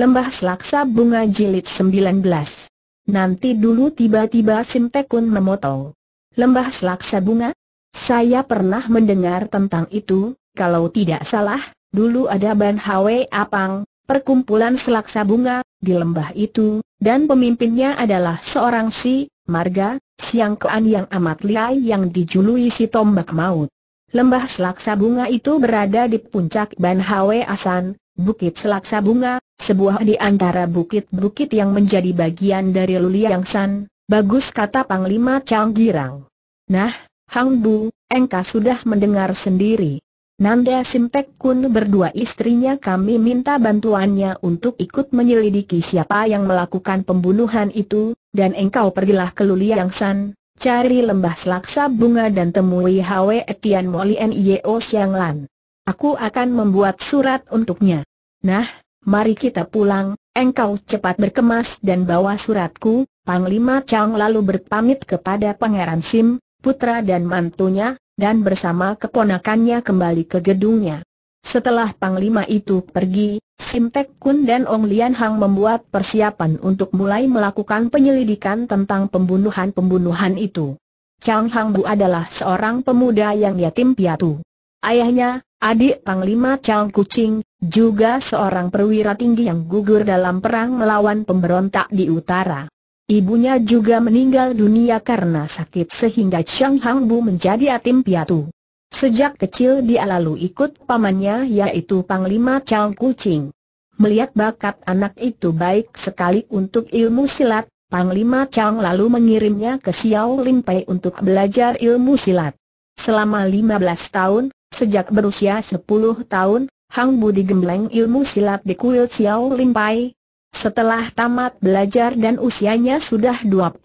Lembah Selaksa Bunga Jilid 19 Nanti dulu tiba-tiba Simtekun memotong Lembah Selaksa Bunga? Saya pernah mendengar tentang itu, kalau tidak salah, dulu ada Ban Hwe Apang, perkumpulan Selaksa Bunga, di lembah itu, dan pemimpinnya adalah seorang si, Marga, Siang Kean yang amat liai yang dijului si tombak maut. Lembah Selaksa Bunga itu berada di puncak Ban Hwe Asan, Bukit Selaksa Bunga, sebuah di antara bukit-bukit yang menjadi bagian dari Luliang San, bagus kata Panglima Chang Girang. Nah, Hang Bu, engkau sudah mendengar sendiri. Nanda Simpek Kun berdua istrinya kami minta bantuannya untuk ikut menyelidiki siapa yang melakukan pembunuhan itu, dan engkau pergilah ke Luliang San, cari lembah selaksa bunga dan temui Hwe Etian Moli Nio Siang Lan. Aku akan membuat surat untuknya. Nah, mari kita pulang, engkau cepat berkemas dan bawa suratku, Panglima Chang lalu berpamit kepada Pangeran Sim, putra dan mantunya, dan bersama keponakannya kembali ke gedungnya. Setelah Panglima itu pergi, Sim Tek Kun dan Ong Lian Hang membuat persiapan untuk mulai melakukan penyelidikan tentang pembunuhan-pembunuhan itu. Chang Hang Bu adalah seorang pemuda yang yatim piatu. Ayahnya, adik Panglima Chang Kucing, juga seorang perwira tinggi yang gugur dalam perang melawan pemberontak di utara. Ibunya juga meninggal dunia karena sakit sehingga Chang Hang Bu menjadi yatim piatu. Sejak kecil dia lalu ikut pamannya yaitu Panglima Chao Kucing. Melihat bakat anak itu baik sekali untuk ilmu silat, Panglima Chang lalu mengirimnya ke Xiao Lim Pei untuk belajar ilmu silat. Selama 15 tahun, sejak berusia 10 tahun, Hang Budi gembleng ilmu silat di kuil Xiao Limpai. Setelah tamat belajar dan usianya sudah 25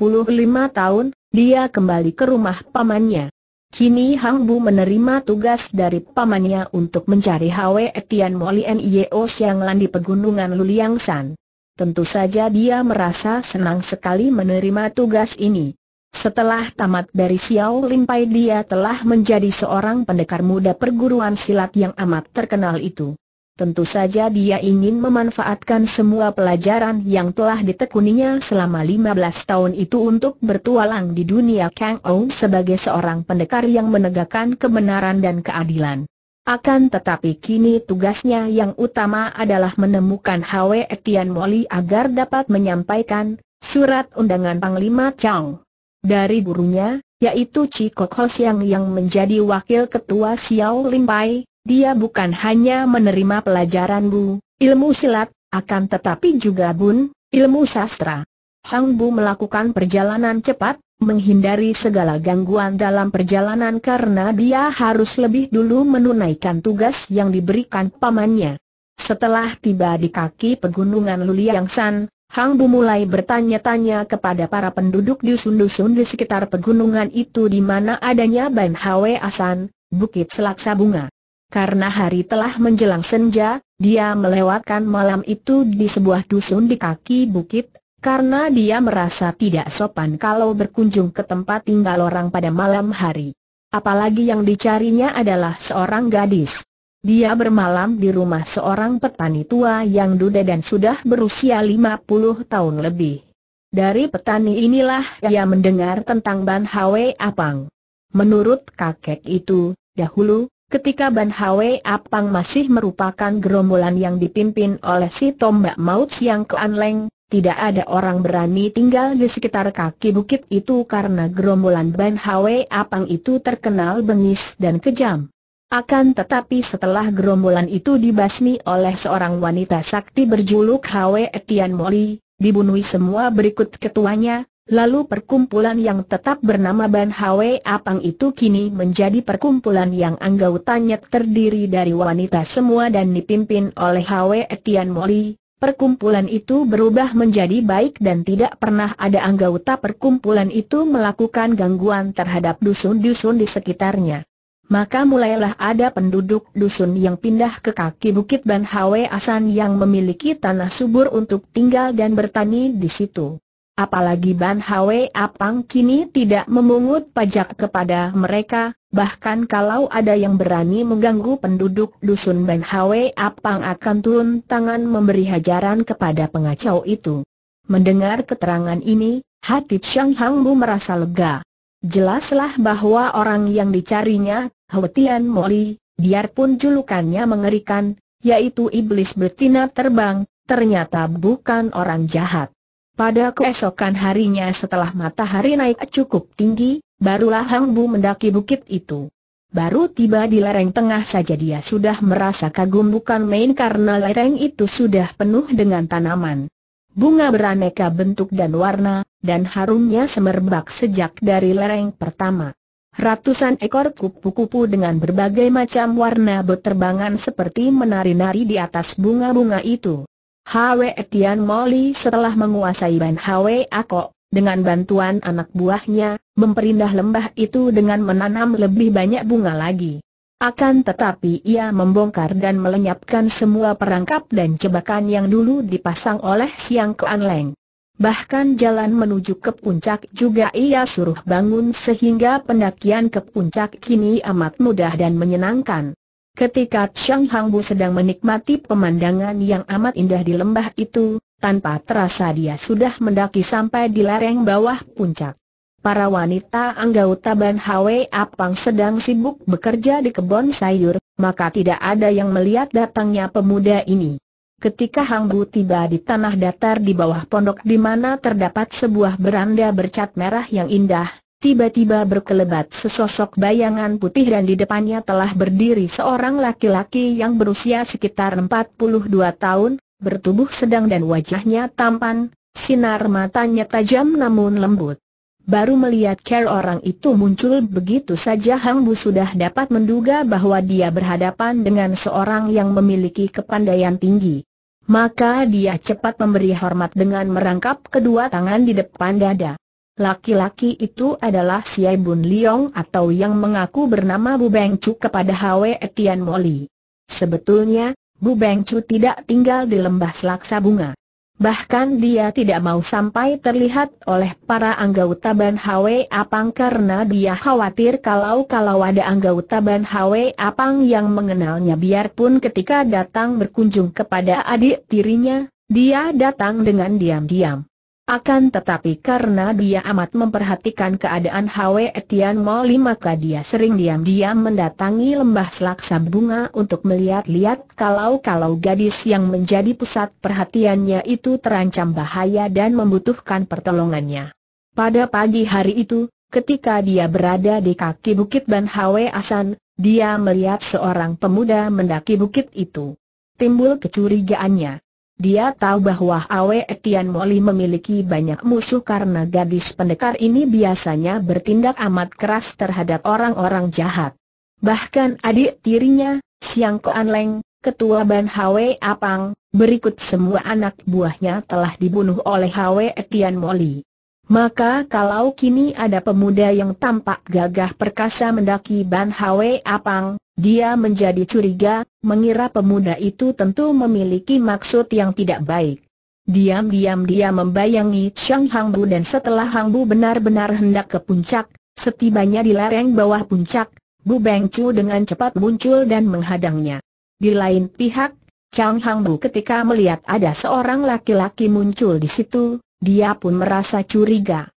tahun, dia kembali ke rumah pamannya. Kini Hang Bu menerima tugas dari pamannya untuk mencari Hwe Etian Moli Nio Lan di pegunungan Luliangsan. Tentu saja dia merasa senang sekali menerima tugas ini. Setelah tamat dari Xiao Limpai dia telah menjadi seorang pendekar muda perguruan silat yang amat terkenal itu. Tentu saja dia ingin memanfaatkan semua pelajaran yang telah ditekuninya selama 15 tahun itu untuk bertualang di dunia Kang Ou sebagai seorang pendekar yang menegakkan kebenaran dan keadilan. Akan tetapi kini tugasnya yang utama adalah menemukan Hwe Etian Moli agar dapat menyampaikan surat undangan Panglima Chang dari gurunya, yaitu Cikok Ho yang menjadi wakil ketua Xiao Lim Pai, dia bukan hanya menerima pelajaran Bu, ilmu silat, akan tetapi juga Bun, ilmu sastra. Hang Bu melakukan perjalanan cepat, menghindari segala gangguan dalam perjalanan karena dia harus lebih dulu menunaikan tugas yang diberikan pamannya. Setelah tiba di kaki pegunungan Luliang San, Hang Bu mulai bertanya-tanya kepada para penduduk dusun-dusun di sekitar pegunungan itu di mana adanya Ban Hwe Asan, Bukit Selaksa Bunga. Karena hari telah menjelang senja, dia melewatkan malam itu di sebuah dusun di kaki bukit, karena dia merasa tidak sopan kalau berkunjung ke tempat tinggal orang pada malam hari. Apalagi yang dicarinya adalah seorang gadis. Dia bermalam di rumah seorang petani tua yang duda dan sudah berusia 50 tahun lebih. Dari petani inilah ia mendengar tentang Ban Hwe Apang. Menurut kakek itu, dahulu, ketika Ban Hwe Apang masih merupakan gerombolan yang dipimpin oleh si tombak maut Siang Keanleng, tidak ada orang berani tinggal di sekitar kaki bukit itu karena gerombolan Ban Hwe Apang itu terkenal bengis dan kejam. Akan tetapi setelah gerombolan itu dibasmi oleh seorang wanita sakti berjuluk Hwe Tian Moli, dibunuh semua berikut ketuanya, lalu perkumpulan yang tetap bernama Ban Hwe Apang itu kini menjadi perkumpulan yang anggotanya terdiri dari wanita semua dan dipimpin oleh Hwe Tian Moli. Perkumpulan itu berubah menjadi baik dan tidak pernah ada anggota perkumpulan itu melakukan gangguan terhadap dusun-dusun di sekitarnya maka mulailah ada penduduk dusun yang pindah ke kaki Bukit Ban Hwe Asan yang memiliki tanah subur untuk tinggal dan bertani di situ. Apalagi Ban Hwe Apang kini tidak memungut pajak kepada mereka, bahkan kalau ada yang berani mengganggu penduduk dusun Ban Hwe Apang akan turun tangan memberi hajaran kepada pengacau itu. Mendengar keterangan ini, hati Shang Hangbu merasa lega. Jelaslah bahwa orang yang dicarinya Hotian Moli, biarpun julukannya mengerikan, yaitu iblis betina terbang, ternyata bukan orang jahat. Pada keesokan harinya setelah matahari naik cukup tinggi, barulah Hang Bu mendaki bukit itu. Baru tiba di lereng tengah saja dia sudah merasa kagum bukan main karena lereng itu sudah penuh dengan tanaman. Bunga beraneka bentuk dan warna, dan harumnya semerbak sejak dari lereng pertama. Ratusan ekor kupu-kupu dengan berbagai macam warna berterbangan seperti menari-nari di atas bunga-bunga itu. Hwe Tian Moli setelah menguasai Ban Hwe Ako, dengan bantuan anak buahnya, memperindah lembah itu dengan menanam lebih banyak bunga lagi. Akan tetapi ia membongkar dan melenyapkan semua perangkap dan jebakan yang dulu dipasang oleh Siang Kuan Leng. Bahkan jalan menuju ke puncak juga ia suruh bangun sehingga pendakian ke puncak kini amat mudah dan menyenangkan. Ketika Chang Hang sedang menikmati pemandangan yang amat indah di lembah itu, tanpa terasa dia sudah mendaki sampai di lereng bawah puncak. Para wanita anggota Ban Hwe Apang sedang sibuk bekerja di kebun sayur, maka tidak ada yang melihat datangnya pemuda ini. Ketika Hang Bu tiba di tanah datar di bawah pondok di mana terdapat sebuah beranda bercat merah yang indah, tiba-tiba berkelebat sesosok bayangan putih dan di depannya telah berdiri seorang laki-laki yang berusia sekitar 42 tahun, bertubuh sedang dan wajahnya tampan, sinar matanya tajam namun lembut. Baru melihat care orang itu muncul begitu saja Hang Bu sudah dapat menduga bahwa dia berhadapan dengan seorang yang memiliki kepandaian tinggi. Maka dia cepat memberi hormat dengan merangkap kedua tangan di depan dada. Laki-laki itu adalah Siai Bun Liong atau yang mengaku bernama Bu Beng Chu kepada Hwe Etian Moli. Sebetulnya, Bu Beng Chu tidak tinggal di lembah selaksa bunga. Bahkan dia tidak mau sampai terlihat oleh para anggota Ban Hwe Apang karena dia khawatir kalau-kalau ada anggota Ban Hwe Apang yang mengenalnya biarpun ketika datang berkunjung kepada adik tirinya, dia datang dengan diam-diam. Akan tetapi karena dia amat memperhatikan keadaan Hwe Etian Moli maka dia sering diam-diam mendatangi lembah selaksa bunga untuk melihat-lihat kalau-kalau gadis yang menjadi pusat perhatiannya itu terancam bahaya dan membutuhkan pertolongannya. Pada pagi hari itu, ketika dia berada di kaki bukit Ban Hwe Asan, dia melihat seorang pemuda mendaki bukit itu. Timbul kecurigaannya. Dia tahu bahwa Awe Etian Moli memiliki banyak musuh karena gadis pendekar ini biasanya bertindak amat keras terhadap orang-orang jahat. Bahkan adik tirinya, Siang Koan Leng, ketua Ban Hwe Apang, berikut semua anak buahnya telah dibunuh oleh Hwe Etian Moli. Maka kalau kini ada pemuda yang tampak gagah perkasa mendaki Ban Hwe Apang, dia menjadi curiga, mengira pemuda itu tentu memiliki maksud yang tidak baik. Diam-diam dia membayangi Chang Hangbu dan setelah Hangbu benar-benar hendak ke puncak, setibanya di lereng bawah puncak, Bu Beng dengan cepat muncul dan menghadangnya. Di lain pihak, Chang Hangbu ketika melihat ada seorang laki-laki muncul di situ, dia pun merasa curiga.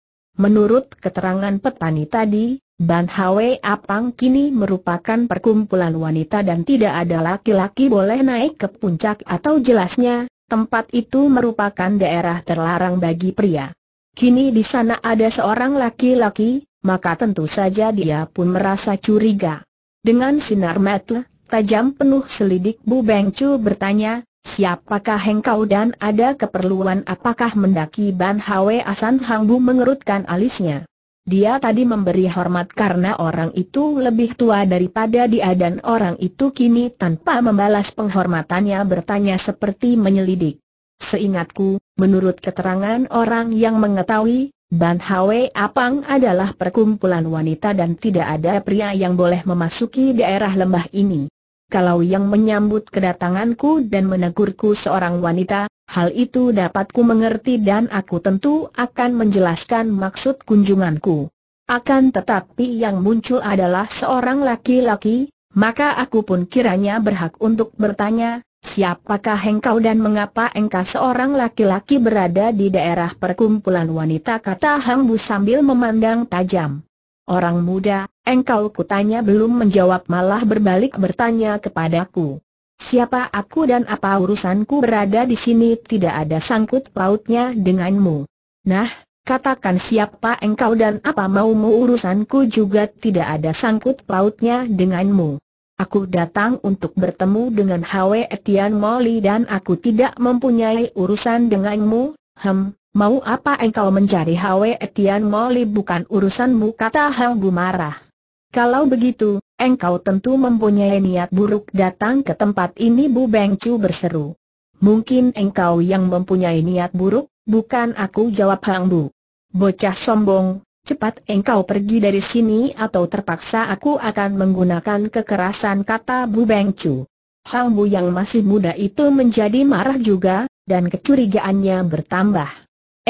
Menurut keterangan petani tadi, Ban Hwe Apang kini merupakan perkumpulan wanita dan tidak ada laki-laki boleh naik ke puncak atau jelasnya, tempat itu merupakan daerah terlarang bagi pria. Kini di sana ada seorang laki-laki, maka tentu saja dia pun merasa curiga. Dengan sinar mata tajam penuh selidik Bu Beng Chu bertanya, Siapakah hengkau dan ada keperluan apakah mendaki Ban Hwe Asan Hang Bu mengerutkan alisnya? Dia tadi memberi hormat karena orang itu lebih tua daripada dia dan orang itu kini tanpa membalas penghormatannya bertanya seperti menyelidik. Seingatku, menurut keterangan orang yang mengetahui, Ban Hwe Apang adalah perkumpulan wanita dan tidak ada pria yang boleh memasuki daerah lembah ini. Kalau yang menyambut kedatanganku dan menegurku seorang wanita, Hal itu dapatku mengerti dan aku tentu akan menjelaskan maksud kunjunganku. Akan tetapi yang muncul adalah seorang laki-laki, maka aku pun kiranya berhak untuk bertanya, siapakah engkau dan mengapa engkau seorang laki-laki berada di daerah perkumpulan wanita kata Hang Bu sambil memandang tajam. Orang muda, engkau kutanya belum menjawab malah berbalik bertanya kepadaku. Siapa aku dan apa urusanku berada di sini tidak ada sangkut pautnya denganmu. Nah, katakan siapa engkau dan apa maumu urusanku juga tidak ada sangkut pautnya denganmu. Aku datang untuk bertemu dengan Hwe Etian Moli dan aku tidak mempunyai urusan denganmu, hem, mau apa engkau mencari Hwe Etian Moli bukan urusanmu kata Hang Bu marah. Kalau begitu, engkau tentu mempunyai niat buruk datang ke tempat ini Bu Beng berseru. Mungkin engkau yang mempunyai niat buruk, bukan aku jawab Hang Bu. Bocah sombong, cepat engkau pergi dari sini atau terpaksa aku akan menggunakan kekerasan kata Bu Beng Chu. Hang Bu yang masih muda itu menjadi marah juga, dan kecurigaannya bertambah.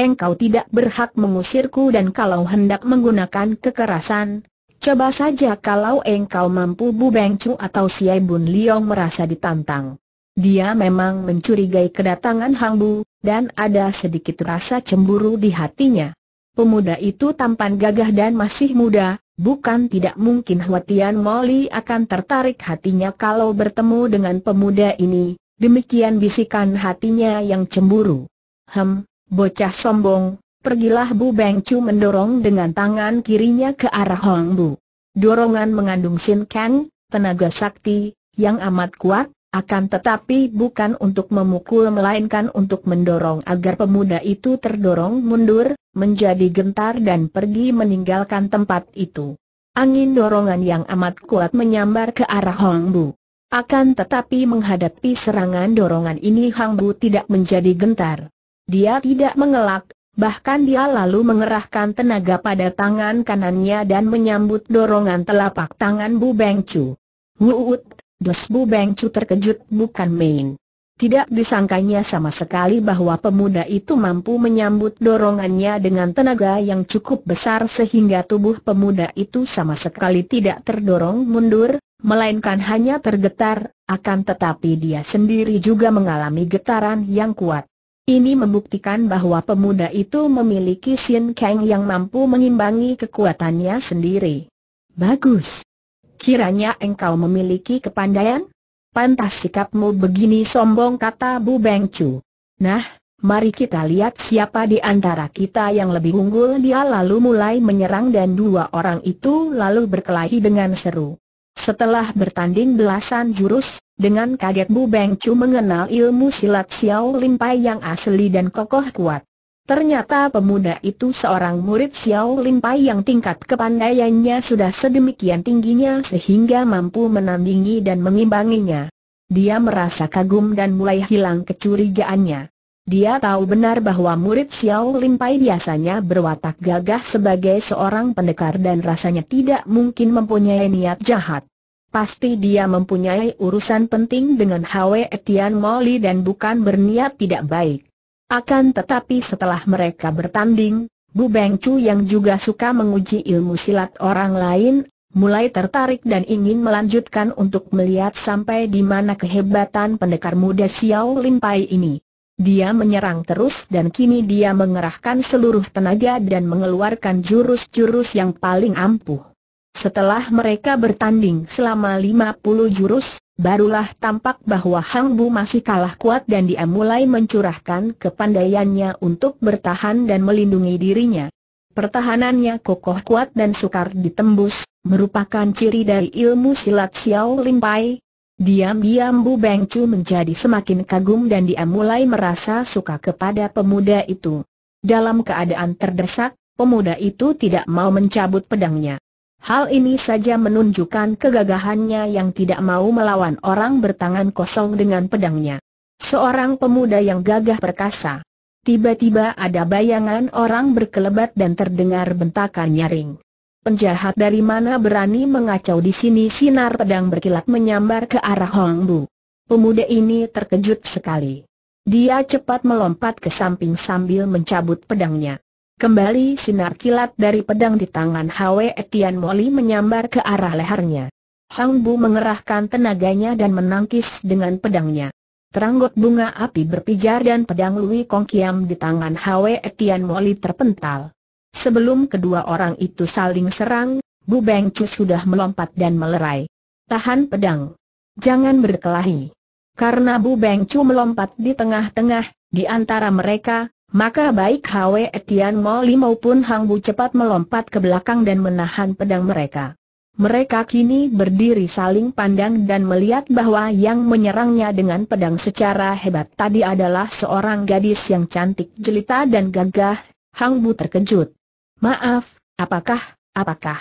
Engkau tidak berhak mengusirku dan kalau hendak menggunakan kekerasan, Coba saja kalau engkau mampu Bu Beng Chu atau Siai Bun Liong merasa ditantang. Dia memang mencurigai kedatangan Hang Bu, dan ada sedikit rasa cemburu di hatinya. Pemuda itu tampan gagah dan masih muda, bukan tidak mungkin Huatian Molly akan tertarik hatinya kalau bertemu dengan pemuda ini, demikian bisikan hatinya yang cemburu. Hem, bocah sombong, pergilah Bu Beng Chu mendorong dengan tangan kirinya ke arah Hong Bu. Dorongan mengandung Sin Kang, tenaga sakti, yang amat kuat, akan tetapi bukan untuk memukul melainkan untuk mendorong agar pemuda itu terdorong mundur, menjadi gentar dan pergi meninggalkan tempat itu. Angin dorongan yang amat kuat menyambar ke arah Hong Bu. Akan tetapi menghadapi serangan dorongan ini Hang Bu tidak menjadi gentar. Dia tidak mengelak, Bahkan dia lalu mengerahkan tenaga pada tangan kanannya dan menyambut dorongan telapak tangan Bu Beng Chu. Wuut, dos Bu Beng Chu terkejut bukan main. Tidak disangkanya sama sekali bahwa pemuda itu mampu menyambut dorongannya dengan tenaga yang cukup besar sehingga tubuh pemuda itu sama sekali tidak terdorong mundur, melainkan hanya tergetar, akan tetapi dia sendiri juga mengalami getaran yang kuat. Ini membuktikan bahwa pemuda itu memiliki Sin Kang yang mampu mengimbangi kekuatannya sendiri. Bagus. Kiranya engkau memiliki kepandaian? Pantas sikapmu begini sombong kata Bu Beng Chu. Nah, mari kita lihat siapa di antara kita yang lebih unggul dia lalu mulai menyerang dan dua orang itu lalu berkelahi dengan seru. Setelah bertanding belasan jurus, dengan kaget Bu Beng Chu mengenal ilmu silat Xiao Lim Pai yang asli dan kokoh kuat. Ternyata pemuda itu seorang murid Xiao Lim Pai yang tingkat kepandaiannya sudah sedemikian tingginya sehingga mampu menandingi dan mengimbanginya. Dia merasa kagum dan mulai hilang kecurigaannya. Dia tahu benar bahwa murid Xiao Lim Pai biasanya berwatak gagah sebagai seorang pendekar dan rasanya tidak mungkin mempunyai niat jahat. Pasti dia mempunyai urusan penting dengan Hwe Etian Moli dan bukan berniat tidak baik. Akan tetapi setelah mereka bertanding, Bu Beng Chu yang juga suka menguji ilmu silat orang lain, mulai tertarik dan ingin melanjutkan untuk melihat sampai di mana kehebatan pendekar muda Xiao Lim Pai ini. Dia menyerang terus dan kini dia mengerahkan seluruh tenaga dan mengeluarkan jurus-jurus yang paling ampuh. Setelah mereka bertanding selama 50 jurus, barulah tampak bahwa Hang Bu masih kalah kuat dan dia mulai mencurahkan kepandaiannya untuk bertahan dan melindungi dirinya. Pertahanannya kokoh kuat dan sukar ditembus, merupakan ciri dari ilmu silat Xiao Pai. Diam-diam Bu Bengcu menjadi semakin kagum dan dia mulai merasa suka kepada pemuda itu. Dalam keadaan terdesak, pemuda itu tidak mau mencabut pedangnya. Hal ini saja menunjukkan kegagahannya yang tidak mau melawan orang bertangan kosong dengan pedangnya. Seorang pemuda yang gagah perkasa. Tiba-tiba ada bayangan orang berkelebat dan terdengar bentakan nyaring penjahat dari mana berani mengacau di sini sinar pedang berkilat menyambar ke arah Hong Bu. Pemuda ini terkejut sekali. Dia cepat melompat ke samping sambil mencabut pedangnya. Kembali sinar kilat dari pedang di tangan Hwe Etian Moli menyambar ke arah lehernya. Hang Bu mengerahkan tenaganya dan menangkis dengan pedangnya. Teranggot bunga api berpijar dan pedang Lui Kong Kiam di tangan Hwe Etian Moli terpental. Sebelum kedua orang itu saling serang, Bu Beng sudah melompat dan melerai. Tahan pedang. Jangan berkelahi. Karena Bu Beng melompat di tengah-tengah, di antara mereka, maka baik Hwe Etian Moli maupun Hang Bu cepat melompat ke belakang dan menahan pedang mereka. Mereka kini berdiri saling pandang dan melihat bahwa yang menyerangnya dengan pedang secara hebat tadi adalah seorang gadis yang cantik jelita dan gagah, Hang Bu terkejut. Maaf, apakah, apakah?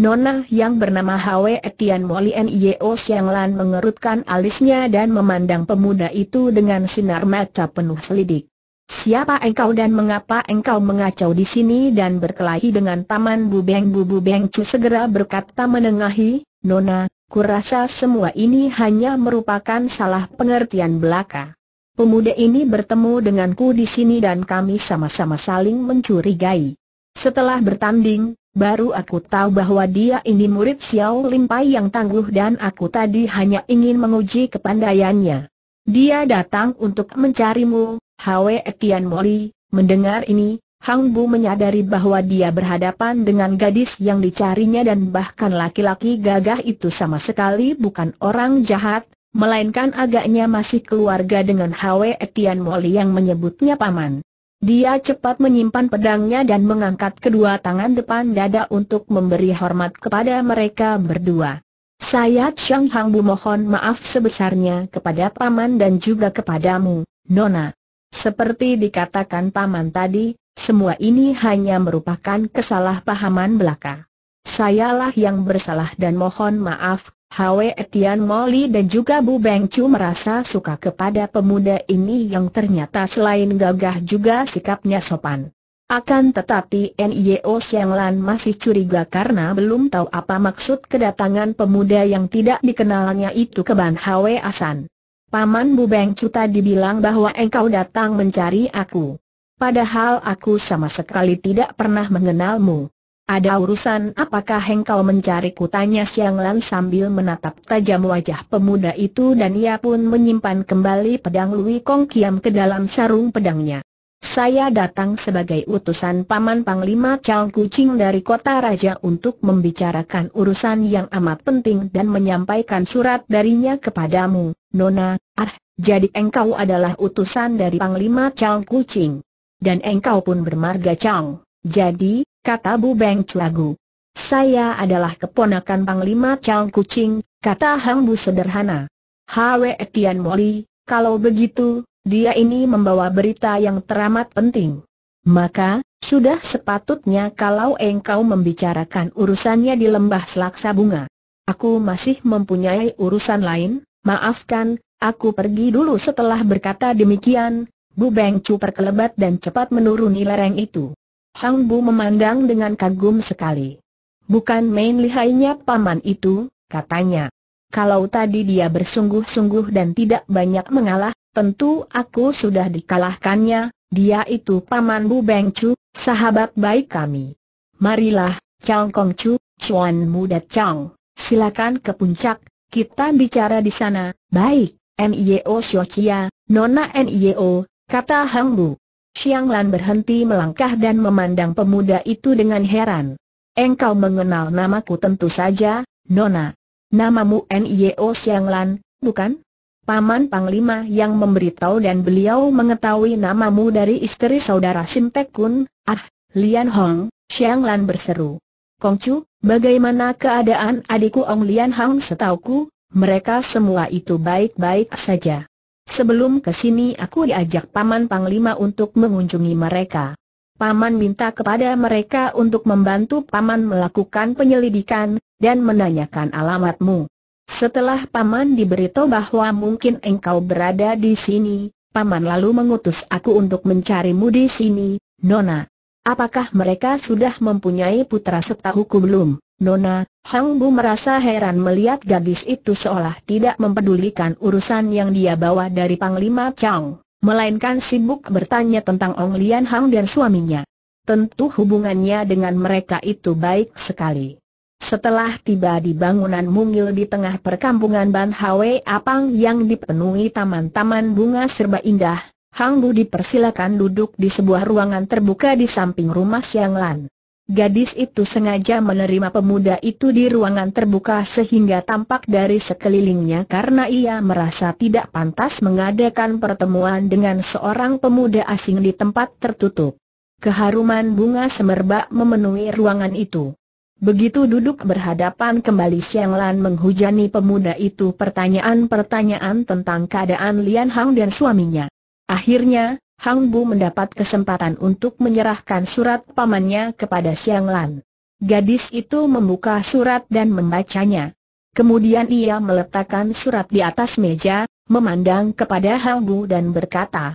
Nona yang bernama Hwe Etian Molien Yeo Xianglan mengerutkan alisnya dan memandang pemuda itu dengan sinar mata penuh selidik. Siapa engkau dan mengapa engkau mengacau di sini dan berkelahi dengan Taman Bubeng Bubeng Chu segera berkata menengahi, Nona, kurasa semua ini hanya merupakan salah pengertian belaka. Pemuda ini bertemu denganku di sini dan kami sama-sama saling mencurigai. Setelah bertanding, baru aku tahu bahwa dia ini murid Xiao Lim yang tangguh dan aku tadi hanya ingin menguji kepandaiannya. Dia datang untuk mencarimu, Hwe Tian Moli. Mendengar ini, Hang Bu menyadari bahwa dia berhadapan dengan gadis yang dicarinya dan bahkan laki-laki gagah itu sama sekali bukan orang jahat, melainkan agaknya masih keluarga dengan Hwe Etian Moli yang menyebutnya paman. Dia cepat menyimpan pedangnya dan mengangkat kedua tangan depan dada untuk memberi hormat kepada mereka berdua. Saya Chang Hang Bu mohon maaf sebesarnya kepada Paman dan juga kepadamu, Nona. Seperti dikatakan Paman tadi, semua ini hanya merupakan kesalahpahaman belaka. Sayalah yang bersalah dan mohon maaf Hwe Etian Moli dan juga Bu Beng Chu merasa suka kepada pemuda ini yang ternyata selain gagah juga sikapnya sopan. Akan tetapi Nio Siang Lan masih curiga karena belum tahu apa maksud kedatangan pemuda yang tidak dikenalnya itu ke Ban Hwe Asan. Paman Bu Beng Chu tadi bilang bahwa engkau datang mencari aku. Padahal aku sama sekali tidak pernah mengenalmu. Ada urusan apakah engkau mencari tanya Siang Lan sambil menatap tajam wajah pemuda itu dan ia pun menyimpan kembali pedang Lui Kong Kiam ke dalam sarung pedangnya. Saya datang sebagai utusan Paman Panglima Chang Kucing dari Kota Raja untuk membicarakan urusan yang amat penting dan menyampaikan surat darinya kepadamu, Nona. Ah, jadi engkau adalah utusan dari Panglima Chang Kucing. Dan engkau pun bermarga Chang. Jadi, kata Bu Beng Cuagu. Saya adalah keponakan Panglima Chang Kucing, kata Hang Bu sederhana. Hwe Tian Moli, kalau begitu, dia ini membawa berita yang teramat penting. Maka, sudah sepatutnya kalau engkau membicarakan urusannya di lembah selaksa bunga. Aku masih mempunyai urusan lain, maafkan, aku pergi dulu setelah berkata demikian, Bu Beng Cu perkelebat dan cepat menuruni lereng itu. Hang Bu memandang dengan kagum sekali. Bukan main lihainya paman itu, katanya. Kalau tadi dia bersungguh-sungguh dan tidak banyak mengalah, tentu aku sudah dikalahkannya, dia itu paman Bu Beng Chu, sahabat baik kami. Marilah, Chang Kong Chu, Chuan Muda Chang, silakan ke puncak, kita bicara di sana, baik, Nio e Xiao Chia, Nona Nio, e kata Hang Bu. Xiang Lan berhenti melangkah dan memandang pemuda itu dengan heran. Engkau mengenal namaku tentu saja, Nona. Namamu N.I.O. Xiang Lan, bukan? Paman Panglima yang memberitahu dan beliau mengetahui namamu dari istri saudara Sim Kun, ah, Lian Hong, Xiang Lan berseru. Kongcu, bagaimana keadaan adikku Ong Lian Hong setauku, mereka semua itu baik-baik saja. Sebelum ke sini aku diajak Paman Panglima untuk mengunjungi mereka. Paman minta kepada mereka untuk membantu Paman melakukan penyelidikan, dan menanyakan alamatmu. Setelah Paman diberitahu bahwa mungkin engkau berada di sini, Paman lalu mengutus aku untuk mencarimu di sini, Nona. Apakah mereka sudah mempunyai putra setahuku belum, Nona? Hang Bu merasa heran melihat gadis itu seolah tidak mempedulikan urusan yang dia bawa dari Panglima Chang, melainkan sibuk bertanya tentang Ong Lian Hang dan suaminya. Tentu hubungannya dengan mereka itu baik sekali. Setelah tiba di bangunan mungil di tengah perkampungan Ban Hwe Apang yang dipenuhi taman-taman bunga serba indah, Hang Bu dipersilakan duduk di sebuah ruangan terbuka di samping rumah Siang Lan. Gadis itu sengaja menerima pemuda itu di ruangan terbuka sehingga tampak dari sekelilingnya karena ia merasa tidak pantas mengadakan pertemuan dengan seorang pemuda asing di tempat tertutup. Keharuman bunga semerbak memenuhi ruangan itu. Begitu duduk berhadapan kembali Siang Lan menghujani pemuda itu pertanyaan-pertanyaan tentang keadaan Lian Hang dan suaminya. Akhirnya, Hang Bu mendapat kesempatan untuk menyerahkan surat pamannya kepada Siang Lan. Gadis itu membuka surat dan membacanya. Kemudian ia meletakkan surat di atas meja, memandang kepada Hang Bu dan berkata,